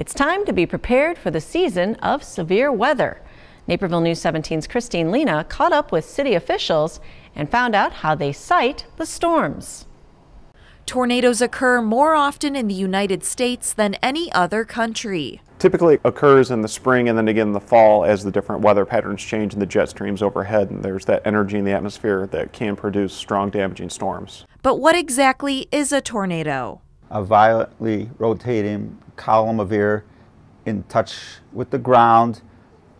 It's time to be prepared for the season of severe weather. Naperville News 17's Christine Lena caught up with city officials and found out how they cite the storms. Tornadoes occur more often in the United States than any other country. Typically occurs in the spring and then again in the fall as the different weather patterns change and the jet streams overhead and there's that energy in the atmosphere that can produce strong damaging storms. But what exactly is a tornado? a violently rotating column of air in touch with the ground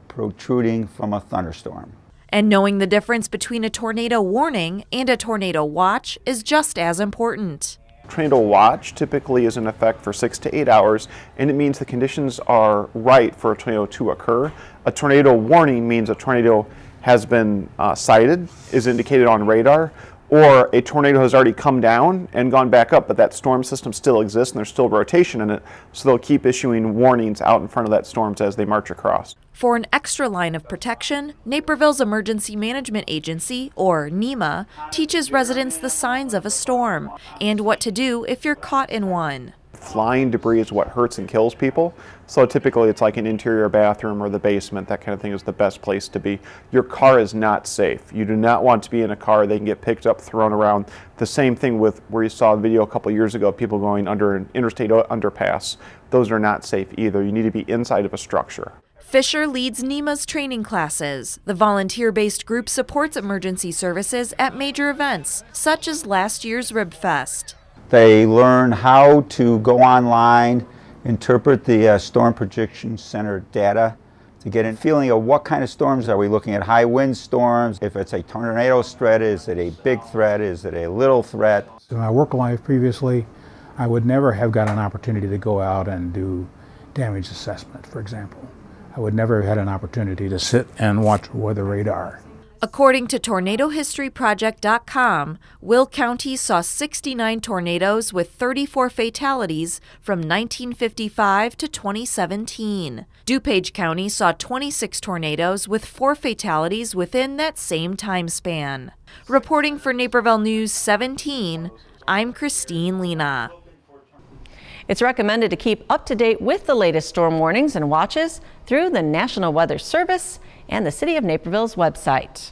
protruding from a thunderstorm. And knowing the difference between a tornado warning and a tornado watch is just as important. Tornado watch typically is in effect for six to eight hours, and it means the conditions are right for a tornado to occur. A tornado warning means a tornado has been uh, sighted, is indicated on radar, or a tornado has already come down and gone back up, but that storm system still exists and there's still rotation in it, so they'll keep issuing warnings out in front of that storms as they march across. For an extra line of protection, Naperville's Emergency Management Agency, or NEMA, teaches residents the signs of a storm and what to do if you're caught in one flying debris is what hurts and kills people. So typically it's like an interior bathroom or the basement, that kind of thing is the best place to be. Your car is not safe. You do not want to be in a car. They can get picked up, thrown around. The same thing with where you saw a video a couple years ago, people going under an interstate underpass. Those are not safe either. You need to be inside of a structure. Fisher leads NEMA's training classes. The volunteer based group supports emergency services at major events, such as last year's RibFest. They learn how to go online, interpret the uh, Storm Prediction Center data to get a feeling of what kind of storms are we looking at, high wind storms, if it's a tornado threat, is it a big threat, is it a little threat. In my work life previously, I would never have got an opportunity to go out and do damage assessment, for example. I would never have had an opportunity to sit and watch weather radar. According to TornadoHistoryProject.com, Will County saw 69 tornadoes with 34 fatalities from 1955 to 2017. DuPage County saw 26 tornadoes with 4 fatalities within that same time span. Reporting for Naperville News 17, I'm Christine Lena. It's recommended to keep up to date with the latest storm warnings and watches through the National Weather Service and the City of Naperville's website.